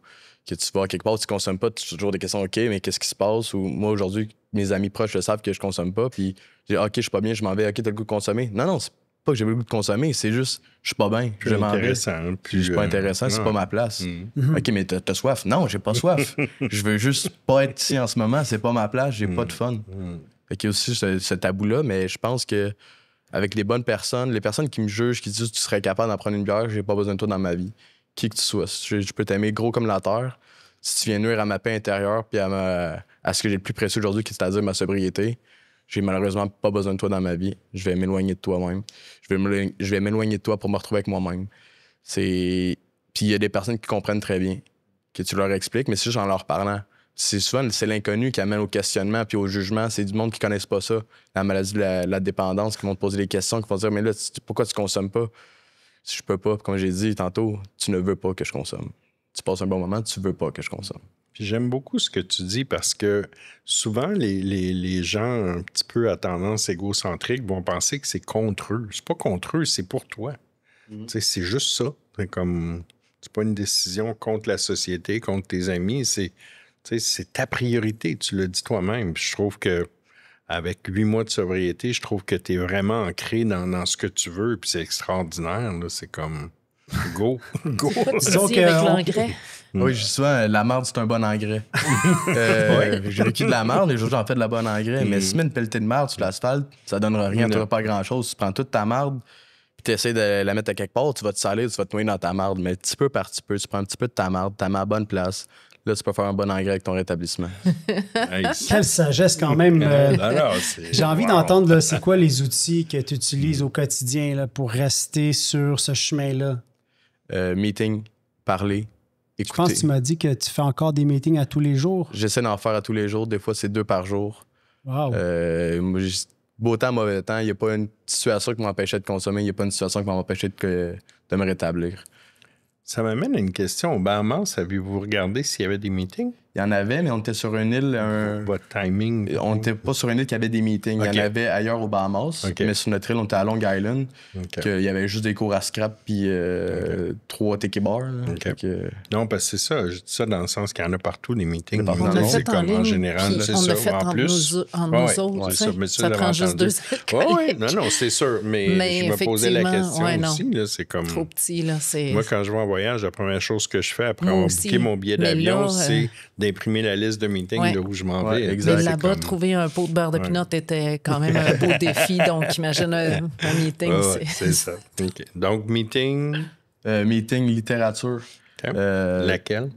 Que tu vois quelque part, tu consommes pas, tu as toujours des questions, OK, mais qu'est-ce qui se passe? Ou moi, aujourd'hui, mes amis proches le savent que je consomme pas, puis je dis, OK, je suis pas bien, je m'en vais, OK, t'as le goût de consommer. Non, non, c'est que j'ai le de consommer, c'est juste, je suis pas bien, je m'en Je suis pas euh, intéressant, c'est pas ma place. Mm. Mm-hmm. OK, mais t'as soif? Non, j'ai pas soif. je veux juste pas être ici en ce moment, c'est pas ma place, j'ai pas mm. de fun. Mm. aussi ce, tabou-là, mais je pense que avec les bonnes personnes, les personnes qui me jugent, qui disent tu serais capable d'en prendre une bière, j'ai pas besoin de toi dans ma vie. Qui que tu sois, je, peux t'aimer gros comme la terre. Si tu viens nuire à ma paix intérieure puis à, ce que j'ai le plus précieux aujourd'hui, cest à dire ma sobriété, j'ai malheureusement pas besoin de toi dans ma vie. Je vais m'éloigner de toi-même. Je vais m'éloigner de toi pour me retrouver avec moi-même. C'est. Puis il y a des personnes qui comprennent très bien, que tu leur expliques, mais c'est juste en leur parlant. C'est souvent c'est l'inconnu qui amène au questionnement puis au jugement. C'est du monde qui ne connaissent pas ça, la maladie de la, dépendance, qui vont te poser des questions, qui vont te dire Mais là, pourquoi tu consommes pas Si je peux pas, comme j'ai dit tantôt, tu ne veux pas que je consomme. Tu passes un bon moment, tu veux pas que je consomme. J'aime beaucoup ce que tu dis parce que souvent, les, gens un petit peu à tendance égocentrique vont penser que c'est contre eux. C'est pas contre eux, c'est pour toi. Mmh. C'est juste ça. C'est comme. C'est pas une décision contre la société, contre tes amis. C'est ta priorité. Tu le dis toi-même. Je trouve que avec huit mois de sobriété, je trouve que tu es vraiment ancré dans, ce que tu veux. Puis c'est extraordinaire. C'est comme go, go. Euh, avec l'engrais. Ah oui, je dis souvent, la marde, c'est un bon engrais. Euh, j'ai de la marde les jours, j'en fais de la bonne engrais. Mais si tu mets une pelletée de merde sur l'asphalte, ça donnera rien, tu n'auras pas grand-chose. Tu prends toute ta marde puis tu essaies de la mettre à quelque part, tu vas te salir, tu vas te noyer dans ta merde. Mais petit peu par petit peu, tu prends un petit peu de ta marde, tu as mets à bonne place. Là, tu peux faire un bon engrais avec ton rétablissement. Quelle sagesse quand même. Euh, j'ai envie d'entendre c'est quoi les outils que tu utilises au quotidien là, pour rester sur ce chemin-là. Euh, meeting, parler, je pense que tu m'as dit que tu fais encore des meetings à tous les jours. J'essaie d'en faire à tous les jours. Des fois, c'est deux par jour. Euh, beau temps, mauvais temps, il n'y a pas une situation qui m'empêchait de consommer, il n'y a pas une situation qui m'empêchait de, me rétablir. Ça m'amène à une question. Au ça, avez-vous regardé s'il y avait des meetings? Il y en avait, mais on était sur une île. timing? On n'était pas sur une île qui avait des meetings. Il y en avait ailleurs au Bahamas, mais sur notre île, on était à Long Island. il y avait juste des cours à scrap puis euh, trois tiki bars. Non, parce que c'est ça. Je dis ça dans le sens qu'il y en a partout, des meetings. on c'est comme en général. C'est ça. Fait en, plus. autres, ça, prend juste deux Oui, non, non, c'est sûr. Mais, je me posais la question aussi. C'est comme. Trop petit, là. Moi, quand je vais en voyage, la première chose que je fais après avoir booké mon billet d'avion, c'est euh, imprimer la liste de meetings de où je m'en vais. Mais là-bas, trouver un pot de beurre de pinot était quand même un beau défi. Donc, imagine un, meeting. c'est ça. Donc, meeting. Euh, meeting littérature. Euh, Laquelle?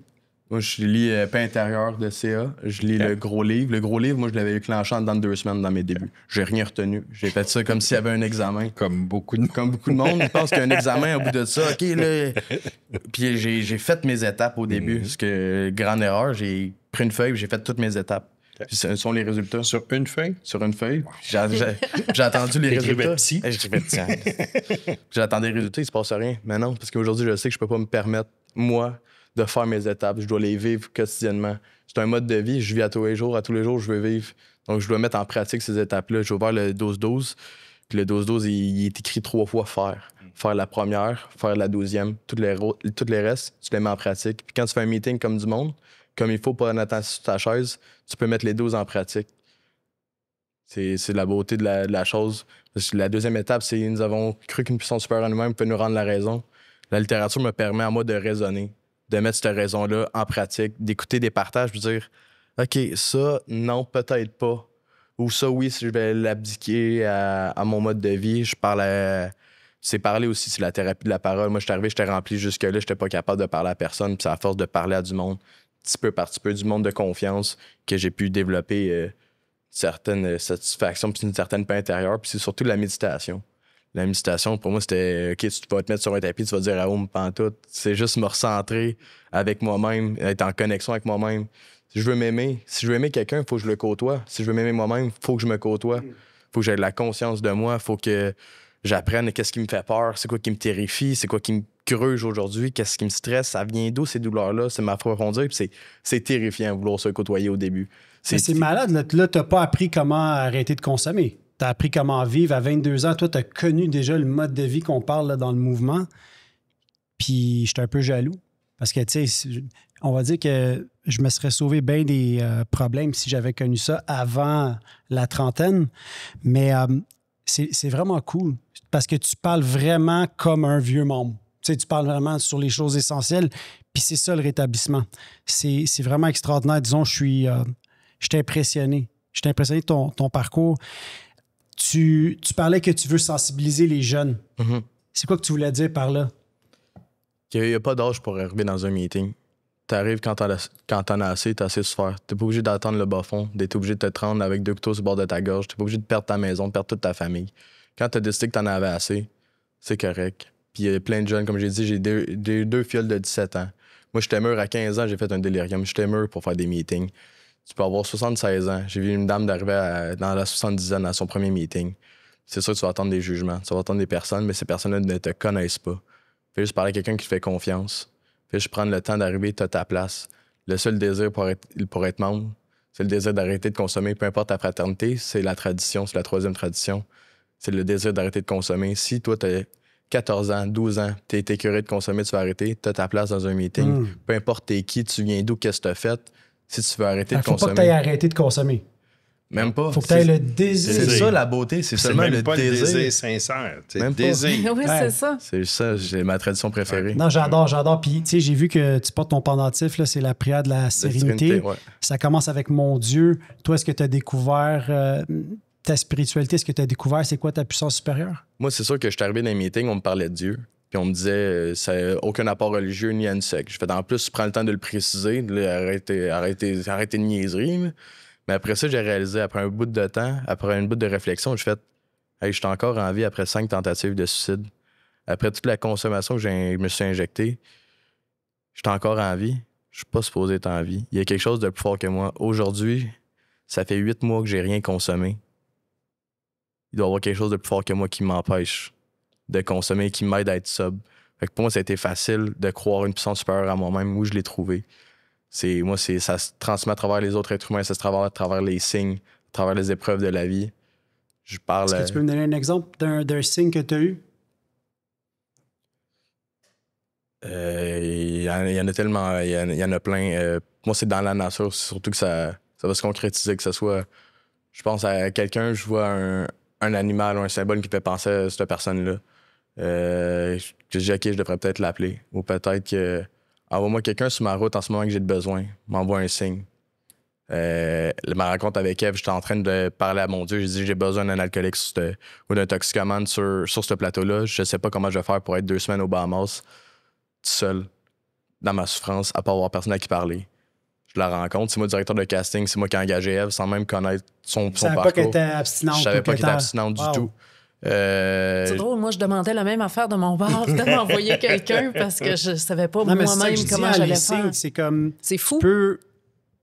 Moi, je lis euh, Pain intérieur de CA. Je lis le gros livre. Le gros livre, moi, je l'avais eu en dans deux semaines dans mes débuts. J'ai rien retenu. J'ai fait ça comme s'il y avait un examen. Comme beaucoup de monde. Comme beaucoup de monde. Je pense qu'un examen, au bout de ça, OK, là. Puis j'ai fait mes étapes au début. Mhm. Parce que, grande erreur, j'ai pris une feuille j'ai fait toutes mes étapes. ce sont les résultats. Sur une feuille? Sur une feuille. J'ai attendu les résultats. J'ai attendu J'attendais les résultats, il se passe rien. Mais non, parce qu'aujourd'hui, je sais que je peux pas me permettre, moi, de faire mes étapes. Je dois les vivre quotidiennement. C'est un mode de vie. Je vis à tous les jours. À tous les jours, je veux vivre. Donc, je dois mettre en pratique ces étapes-là. J'ai ouvert le 12-12. Puis le 12-12, il, est écrit trois fois faire. Faire la première, faire la deuxième, toutes les, toutes les restes, tu les mets en pratique. Puis quand tu fais un meeting comme du monde, comme il faut pour en sur ta chaise, tu peux mettre les 12 en pratique. C'est la beauté de la, chose. la deuxième étape, c'est nous avons cru qu'une puissance supérieure en nous-mêmes peut nous rendre la raison. La littérature me permet à moi de raisonner de mettre cette raison-là en pratique, d'écouter des partages, de dire OK, ça, non, peut-être pas. Ou ça, oui, si je vais l'abdiquer à, mon mode de vie, je parle C'est parler aussi, c'est la thérapie de la parole. Moi, je suis arrivé, j'étais rempli jusque-là, je j'étais pas capable de parler à personne, puis c'est à force de parler à du monde, petit peu par petit peu, du monde de confiance, que j'ai pu développer une euh, certaines euh, satisfactions, puis une certaine paix intérieure, puis c'est surtout la méditation la méditation, pour moi, c'était OK, tu vas te mettre sur un tapis, tu vas dire à Home Pantoute. C'est juste me recentrer avec moi-même, être en connexion avec moi-même. Si je veux m'aimer, si je veux aimer quelqu'un, il faut que je le côtoie. Si je veux m'aimer moi-même, il faut que je me côtoie. Mm. faut que j'aie de la conscience de moi. Il faut que j'apprenne qu'est-ce qui me fait peur, c'est quoi qui me terrifie, c'est quoi qui me creuse aujourd'hui, qu'est-ce qui me stresse, ça vient d'où ces douleurs-là, c'est m'approfondir. Puis c'est terrifiant vouloir se côtoyer au début. C'est malade. Là, t'as pas appris comment arrêter de consommer tu as appris comment vivre. À 22 ans, toi, tu as connu déjà le mode de vie qu'on parle dans le mouvement. Puis j'étais un peu jaloux. Parce que, tu sais, on va dire que je me serais sauvé bien des euh, problèmes si j'avais connu ça avant la trentaine. Mais euh, c'est vraiment cool parce que tu parles vraiment comme un vieux membre. Tu, sais, tu parles vraiment sur les choses essentielles. Puis c'est ça le rétablissement. C'est vraiment extraordinaire. Disons, je suis, euh, je impressionné. Je suis impressionné de ton parcours tu, parlais que tu veux sensibiliser les jeunes. Mhm. C'est quoi que tu voulais dire par là? Qu'il n'y a, pas d'âge pour arriver dans un meeting. Tu arrives quand t'en as, as assez, t'as assez souffert. T'es pas obligé d'attendre le bas-fond, t'es obligé de te rendre avec deux couteaux sur le bord de ta gorge, t'es pas obligé de perdre ta maison, de perdre toute ta famille. Quand t'as décidé que t'en avais assez, c'est correct. Puis il y a plein de jeunes, comme j'ai dit, j'ai deux, deux, fioles de 17 ans. Moi, je mûr à 15 ans, j'ai fait un délirium. Je mûr pour faire des meetings tu peux avoir 76 ans. J'ai vu une dame d'arriver dans la 70 e à son premier meeting. C'est sûr que tu vas attendre des jugements, tu vas attendre des personnes, mais ces personnes-là ne te connaissent pas. Fais juste parler à quelqu'un qui te fait confiance. Fais juste prendre le temps d'arriver, tu as ta place. Le seul désir pour être, pour être membre, c'est le désir d'arrêter de consommer, peu importe ta fraternité, c'est la tradition, c'est la troisième tradition. C'est le désir d'arrêter de consommer. Si toi, tu as 14 ans, 12 ans, tu es, curé de consommer, tu vas arrêter, tu as ta place dans un meeting. Hmm. Peu importe qui, tu viens d'où, qu'est-ce que tu as fait, si tu veux arrêter ah, de faut consommer. Faut pas que tu arrêté de consommer. Même pas. Faut que tu aies le désir. C'est ça la beauté, c'est seulement le, désir. le désir. sincère. Même le désir. oui, c'est ça. C'est ça, j'ai ma tradition préférée. Non, j'adore, j'adore. Puis, tu sais, j'ai vu que tu portes ton pendentif, c'est la prière de la sérénité. Ça commence avec mon Dieu. Toi, est-ce que tu as découvert euh, ta spiritualité? Est-ce que tu as découvert c'est quoi ta puissance supérieure? Moi, c'est sûr que je suis arrivé dans les meetings, on me parlait de Dieu. Puis on me disait, euh, ça aucun apport religieux ni à une secte. Je fais, en plus, je prends le temps de le préciser, de arrêter, arrêter, de niaiserie. Mais, après ça, j'ai réalisé, après un bout de temps, après un bout de réflexion, je fait... hey, j'étais encore en vie après cinq tentatives de suicide. Après toute la consommation que je me suis injectée, j'étais encore en vie. Je suis pas supposé être en vie. Il y a quelque chose de plus fort que moi. Aujourd'hui, ça fait huit mois que j'ai rien consommé. Il doit y avoir quelque chose de plus fort que moi qui m'empêche de consommer qui m'aide à être sub. pour moi, ça a été facile de croire une puissance supérieure à moi-même où je l'ai trouvée. C'est, moi, c'est, ça se transmet à travers les autres êtres humains, ça se travaille à travers les signes, à travers les épreuves de la vie. Je parle. Est-ce que tu peux me donner un exemple d'un, signe que tu as eu? Euh, il y, en a tellement, il y, en a plein. Euh, moi, c'est dans la nature, surtout que ça, ça va se concrétiser, que ce soit. Je pense à quelqu'un, je vois un, animal ou un symbole qui fait penser à cette personne-là. Euh, je dis, OK, je devrais peut-être l'appeler. Ou peut-être que, envoie-moi quelqu'un sur ma route en ce moment que j'ai besoin. M'envoie un signe. Euh, ma rencontre avec Eve, j'étais en train de parler à mon Dieu. J'ai dit, j'ai besoin d'un alcoolique ou d'un toxicomane sur, ce plateau-là. Je sais pas comment je vais faire pour être deux semaines au Bahamas, tout seul, dans ma souffrance, à pas avoir personne à qui parler. Je la rencontre. C'est moi directeur de casting. C'est moi qui ai engagé Eve sans même connaître son, son parcours. Pas était je savais pas qu'elle était abstinente du tout. Euh, c'est drôle, moi, je demandais la même affaire de mon bar, de m'envoyer quelqu'un parce que je savais pas moi-même comment j'allais faire. C'est comme. C'est fou. Tu peux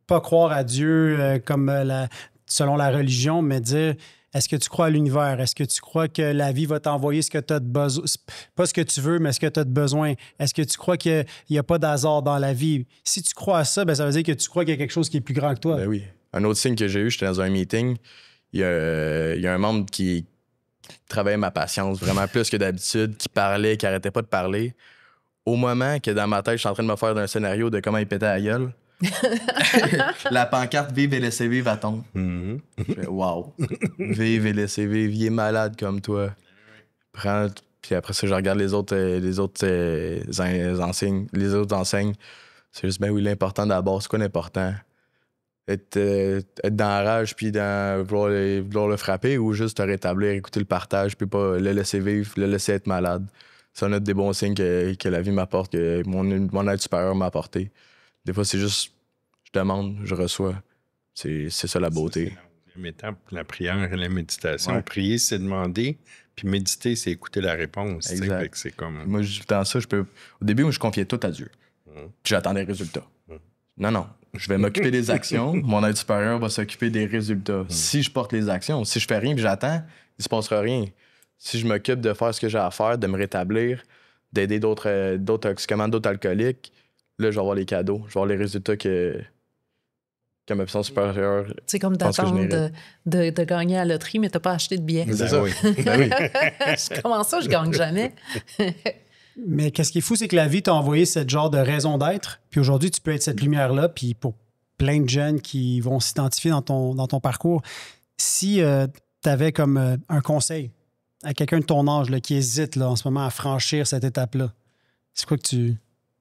pas croire à Dieu euh, comme euh, selon la religion, mais dire. Est-ce que tu crois à l'univers? Est-ce que tu crois que la vie va t'envoyer ce que tu as de besoin? Pas ce que tu veux, mais ce que tu as de besoin. Est-ce que tu crois qu'il n'y a, a, pas d'hasard dans la vie? Si tu crois à ça, ben, ça veut dire que tu crois qu'il y a quelque chose qui est plus grand que toi. Ben oui. Un autre signe que j'ai eu, j'étais dans un meeting. il y a un membre qui, travaillait ma patience vraiment plus que d'habitude, qui parlait, qui arrêtait pas de parler. Au moment que dans ma tête, je suis en train de me faire un scénario de comment il pétait à gueule, la pancarte Vive et laissez vivre à ton Mm Wow. Vive et laissez vivre, il malade comme toi. Puis après ça, je regarde les autres, euh, les autres euh, enseignes. Les autres enseignes. C'est juste, ben oui, l'important d'abord, c'est quoi l'important? Euh, être, dans la rage puis dans, vouloir, le frapper ou juste te rétablir, écouter le partage puis pas le laisser vivre, le laisser être malade. Ça, on a des bons signes que, que la vie m'apporte, que mon, mon aide supérieure m'a apporté. Des fois, c'est juste, je demande, je reçois. C'est ça la beauté. la prière et la méditation. Prier, c'est demander, puis méditer, c'est écouter la réponse. Exact. c'est comme... Moi, ça, je peux... Au début, moi, je confiais tout à Dieu. Hum. Puis j'attendais le résultat. Hum. Non, non je vais m'occuper des actions, mon aide supérieure va s'occuper des résultats. Hmm. Si je porte les actions, si je fais rien et j'attends, il se passera rien. Si je m'occupe de faire ce que j'ai à faire, de me rétablir, d'aider d'autres euh, d'autres d'autres alcooliques, là, je vais avoir les cadeaux, je vais avoir les résultats que, que ma puissance supérieure. C'est comme d'attendre de, gagner à la loterie, mais tu n'as pas acheté de billets. Ben C'est ça. Ben Comment ça, je gagne jamais? Mais qu'est-ce qui est fou, c'est que la vie t'a envoyé ce genre de raison d'être. Puis aujourd'hui, tu peux être cette lumière-là. Puis pour plein de jeunes qui vont s'identifier dans ton, parcours, si euh, tu avais comme euh, un conseil à quelqu'un de ton âge qui hésite là, en ce moment à franchir cette étape-là, c'est quoi que tu,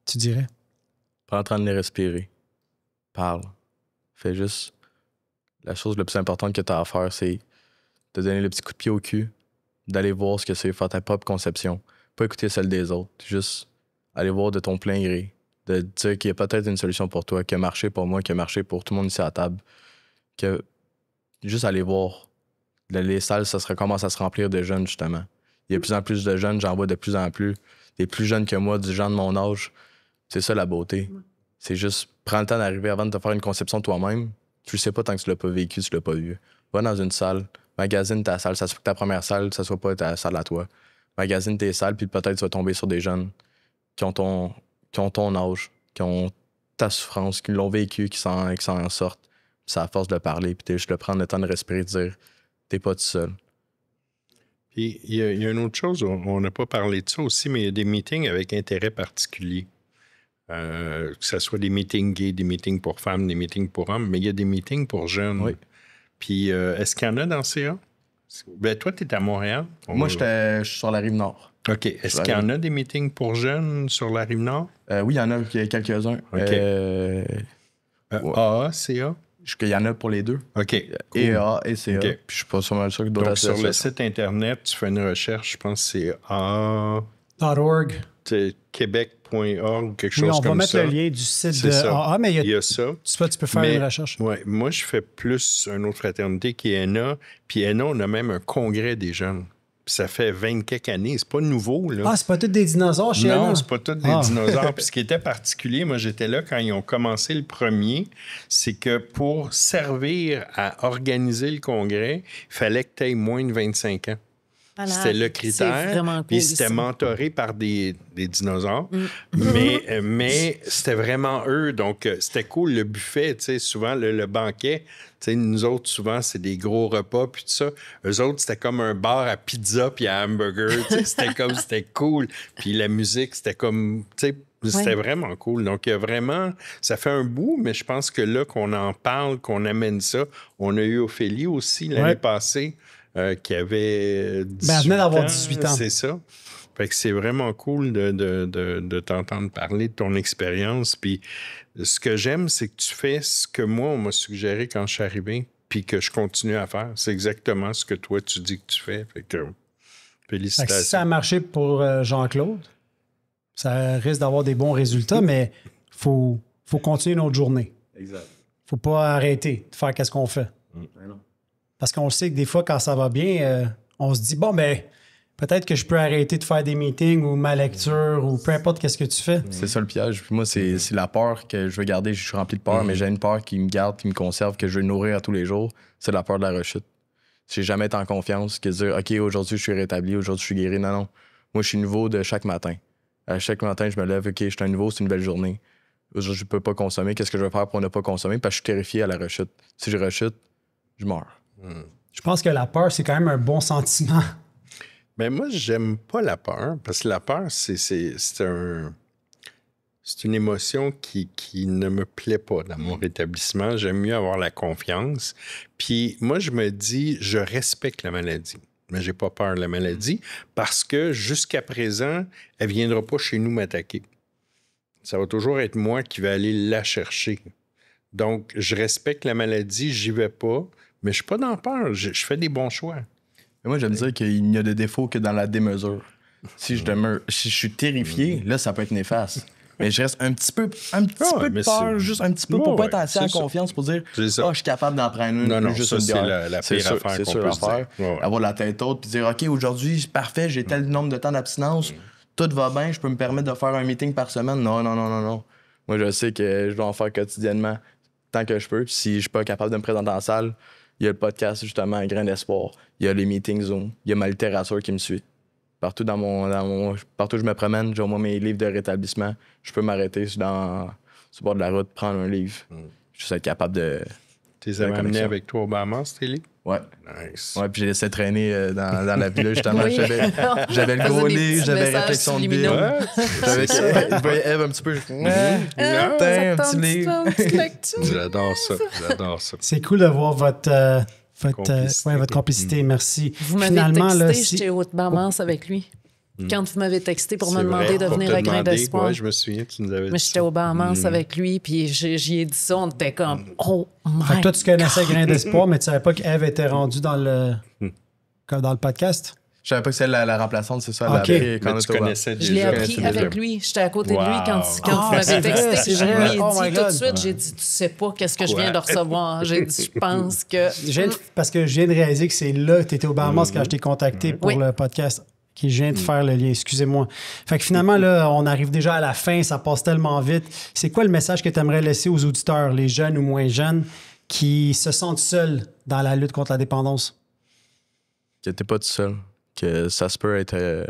tu dirais? Prends le temps de les respirer. Parle. Fais juste. La chose la plus importante que tu as à faire, c'est de donner le petit coup de pied au cul, d'aller voir ce que c'est, faire ta propre conception pas écouter celle des autres. Juste aller voir de ton plein gré. De dire qu'il y a peut-être une solution pour toi, qui a marché pour moi, qui a marché pour tout le monde ici à table. Que juste aller voir. Les salles, ça commence à se remplir de jeunes, justement. Il y a de plus en plus de jeunes, j'en vois de plus en plus. Des plus jeunes que moi, des gens de mon âge. C'est ça la beauté. C'est juste, prendre le temps d'arriver avant de te faire une conception toi-même. Tu le sais pas tant que tu l'as pas vécu, tu l'as pas vu. Va dans une salle, magazine ta salle, ça se fait que ta première salle, ça soit pas ta salle à toi. Magazine tes salles, puis peut-être tu vas tomber sur des jeunes qui ont ton, ton âge, qui ont ta souffrance, qui l'ont vécu, qui s'en, qui s'en sortent. Ça à force de parler, puis je le prendre le temps de respirer, de dire t'es pas tout seul. Puis il y, a une autre chose, on n'a pas parlé de ça aussi, mais il y a des meetings avec intérêt particulier. Euh, que ce soit des meetings gays, des meetings pour femmes, des meetings pour hommes, mais il y a des meetings pour jeunes. Puis euh, est-ce qu'il y en a dans CA? Ben, toi, tu es à Montréal. Moi, je suis sur la rive nord. OK. Est-ce qu'il y en a des meetings pour jeunes sur la rive nord? Euh, oui, il y en a quelques-uns. OK. Euh, euh Il y en a pour les deux. OK. Et A et C, A. Puis je suis pas sûr que d'autres Donc, sur le site Internet, tu fais une recherche, je pense que c'est a.org. C'est Québec ou quelque chose comme ça. On va mettre le lien du site de Ah, mais il y a, ça. Tu, peux faire une recherche. Ouais, moi, je fais plus une autre fraternité qui est ENA. Puis ENA, on a même un congrès des jeunes. ça fait 20 quelques années. C'est pas nouveau. Là. Ah, c'est pas tous des dinosaures chez Non, c'est pas tous des dinosaures. Puis ce qui était particulier, moi, j'étais là quand ils ont commencé le premier, c'est que pour servir à organiser le congrès, il fallait que tu aies moins de 25 ans. C'était le critère. puis c'était mentoré par des, dinosaures. Mm. Mais, c'était vraiment eux. Donc, euh, c'était cool. Le buffet, tu sais, souvent, le, banquet, tu sais, nous autres, souvent, c'est des gros repas, puis tout ça. Eux autres, c'était comme un bar à pizza puis à hamburger. c'était comme, c'était cool. Puis la musique, c'était comme, tu sais, c'était vraiment cool. Donc, vraiment, ça fait un bout, mais je pense que là, qu'on en parle, qu'on amène ça, on a eu Ophélie aussi l'année passée. Euh, qui avait 18 ben, ans. C'est ça. Fait que c'est vraiment cool de, t'entendre parler de ton expérience. Puis ce que j'aime, c'est que tu fais ce que moi, on m'a suggéré quand je suis arrivé, puis que je continue à faire. C'est exactement ce que toi, tu dis que tu fais. Fait que, félicitations. si ça a marché pour euh, Jean-Claude, ça risque d'avoir des bons résultats, mais il faut, faut continuer notre journée. Exact. faut pas arrêter de faire qu'est-ce qu'on fait. Mm. Ben parce qu'on sait que des fois, quand ça va bien, euh, on se dit, bon, ben, peut-être que je peux arrêter de faire des meetings ou ma lecture ou peu importe qu'est-ce que tu fais. C'est ça le piège. moi, mm. c'est la peur que je veux garder. Je suis rempli de peur, mm. mais j'ai une peur qui me garde, qui me conserve, que je veux nourrir à tous les jours. C'est la peur de la rechute. J'ai jamais été en confiance que dire, OK, aujourd'hui, je suis rétabli, aujourd'hui, je suis guéri. Non, non. Moi, je suis nouveau de chaque matin. À chaque matin, je me lève, OK, je suis un nouveau, c'est une belle journée. Aujourd'hui, je ne peux pas consommer. Qu'est-ce que je vais faire pour ne pas consommer? Parce que je suis terrifié à la rechute. Si je rechute, je meurs. Je pense que la peur, c'est quand même un bon sentiment. Mais ben, moi, j'aime pas la peur, parce que la peur, c'est un c'est une émotion qui, qui, ne me plaît pas dans mon hmm. rétablissement. J'aime mieux avoir la confiance. Puis moi, je me dis, je respecte la maladie. Mais j'ai pas peur de la hmm. maladie parce que jusqu'à présent, elle viendra pas chez nous m'attaquer. Ça va toujours être moi qui vais aller la chercher. Donc, je respecte la maladie, j'y vais pas. Mais je suis pas dans peur. Je, fais des bons choix. Mais moi, j'aime dire qu'il n'y a de défaut que dans la démesure. Si je demeure, si je suis terrifié, là, ça peut être néfaste. Mais je reste un petit peu, un petit ah peu de peur, juste un petit peu, pour pas être assez en confiance pour dire, ah, je suis capable d'en prendre une, non, juste ça, C'est la, qu'on peut faire. Avoir la tête haute, puis dire, OK, aujourd'hui, parfait, j'ai tel nombre de temps d'abstinence, tout va bien, je peux me permettre de faire un meeting par semaine. Non, non, non, non, non. Moi, je sais que je dois en faire quotidiennement, tant que je peux. Si je suis pas capable de me présenter en salle, il y a le podcast, justement, Grain d'espoir. Il y a les meetings Zoom. Il y a ma littérature qui me suit. Partout dans mon, partout où je me promène, j'ai au moins mes livres de rétablissement. Je peux m'arrêter sur le bord de la route, prendre un livre. Mm. Je suis capable de. Tu les avec toi au Bahamas, tes Ouais. Nice. Ouais, puis j'ai laissé traîner euh, dans, dans, la ville, justement. J'avais, le gros nez, j'avais réflexion de bille. J'avais voyais Eve un petit peu. Je... Ah, un petit nez. J'adore ça. J'adore ça. C'est cool de voir votre. Euh, euh, votre complicité, ouais, votre complicité, merci. Vous m'avez Finalement, texté, j'étais haute barmance oh. avec lui quand mm. vous m'avez texté pour me demander de venir à Grain d'Espoir. je me souviens, Mais j'étais au Bahamas mm. avec lui, puis j'y ai dit ça, on était comme mm. Oh my fait toi, tu connaissais Grain d'Espoir, mais tu savais pas qu'Eve était rendue dans le, dans le podcast? Je savais pas que c'est la, remplaçante, c'est ça. Okay. quand tu connaissais déjà. Je l'ai appris avec lui. J'étais à côté de lui quand, tu oh, texté. J'ai dit tout de suite, j'ai dit, tu sais pas qu'est-ce que je viens de recevoir. J'ai dit, je pense que... parce que je viens de réaliser que c'est là que tu étais au Bahamas quand je t'ai contacté pour le podcast qui je viens de mm. faire le lien, excusez-moi. Fait que finalement, là, on arrive déjà à la fin, ça passe tellement vite. C'est quoi le message que tu aimerais laisser aux auditeurs, les jeunes ou moins jeunes, qui se sentent seuls dans la lutte contre la dépendance? Que t'es pas tout seul, que ça se peut être, euh,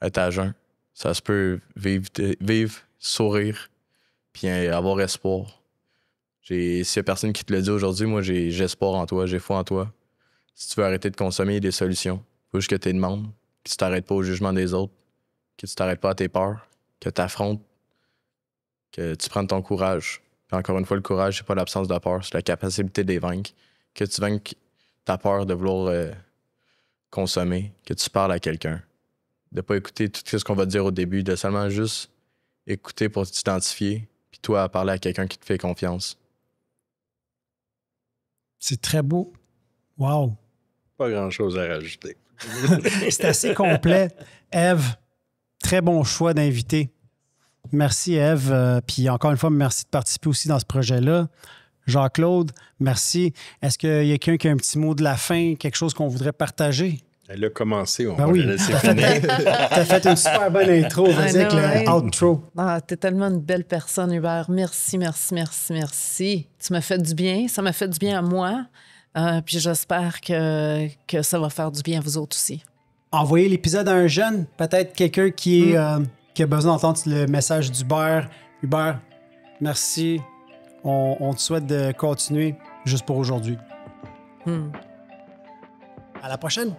être à jeun, ça se peut vivre, sourire, puis euh, avoir espoir. S'il y a personne qui te le dit aujourd'hui, moi, j'ai espoir en toi, j'ai foi en toi. Si tu veux arrêter de consommer, il y a des solutions. Faut juste que tu demandes que tu t'arrêtes pas au jugement des autres, que tu t'arrêtes pas à tes peurs, que tu affrontes, que tu prends ton courage. encore une fois, le courage, c'est pas l'absence de peur, c'est la capacité de Que tu vainques ta peur de vouloir euh, consommer, que tu parles à quelqu'un. De pas écouter tout ce qu'on va te dire au début, de seulement juste écouter pour t'identifier, puis toi, à parler à quelqu'un qui te fait confiance. C'est très beau. Wow! Pas grand-chose à rajouter. C'est assez complet. Eve, très bon choix d'invité. Merci, Eve. Euh, puis encore une fois, merci de participer aussi dans ce projet-là. Jean-Claude, merci. Est-ce qu'il y a quelqu'un qui a un petit mot de la fin, quelque chose qu'on voudrait partager? Elle a commencé, on ben va laisser T'as fait une super bonne intro, vas-y avec l'outro. Ah, t'es tellement une belle personne, Hubert. Merci, merci, merci, merci. Tu m'as fait du bien, ça m'a fait du bien à moi. Euh, puis j'espère que, que ça va faire du bien à vous autres aussi. Envoyez l'épisode à un jeune, peut-être quelqu'un qui, mm. euh, qui, a besoin d'entendre le message d'Hubert. Hubert, merci. On, te souhaite de continuer juste pour aujourd'hui. Mm. À la prochaine!